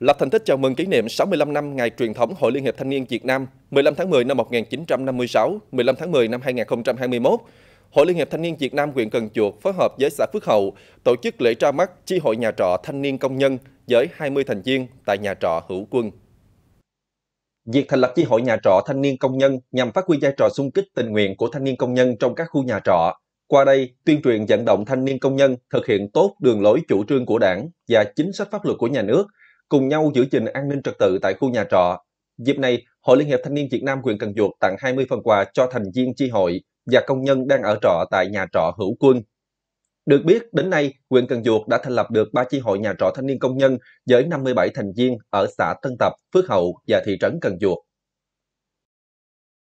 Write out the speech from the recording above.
lập thành tích chào mừng kỷ niệm 65 năm ngày truyền thống Hội Liên hiệp Thanh niên Việt Nam 15 tháng 10 năm 1956, 15 tháng 10 năm 2021. Hội Liên hiệp Thanh niên Việt Nam huyện Cần Chuột phối hợp với xã Phước Hậu tổ chức lễ ra mắt chi hội nhà trọ thanh niên công nhân với 20 thành viên tại nhà trọ Hữu Quân. Việc thành lập chi hội nhà trọ thanh niên công nhân nhằm phát huy vai trò xung kích tình nguyện của thanh niên công nhân trong các khu nhà trọ, qua đây, tuyên truyền vận động thanh niên công nhân thực hiện tốt đường lối chủ trương của đảng và chính sách pháp luật của nhà nước – cùng nhau giữ gìn an ninh trật tự tại khu nhà trọ. Dịp này, Hội Liên hiệp Thanh niên Việt Nam huyện Cần Duộc tặng 20 phần quà cho thành viên chi hội và công nhân đang ở trọ tại nhà trọ Hữu Quân. Được biết, đến nay, huyện Cần Duộc đã thành lập được 3 chi hội nhà trọ thanh niên công nhân với 57 thành viên ở xã Tân Tập, Phước Hậu và thị trấn Cần Duộc.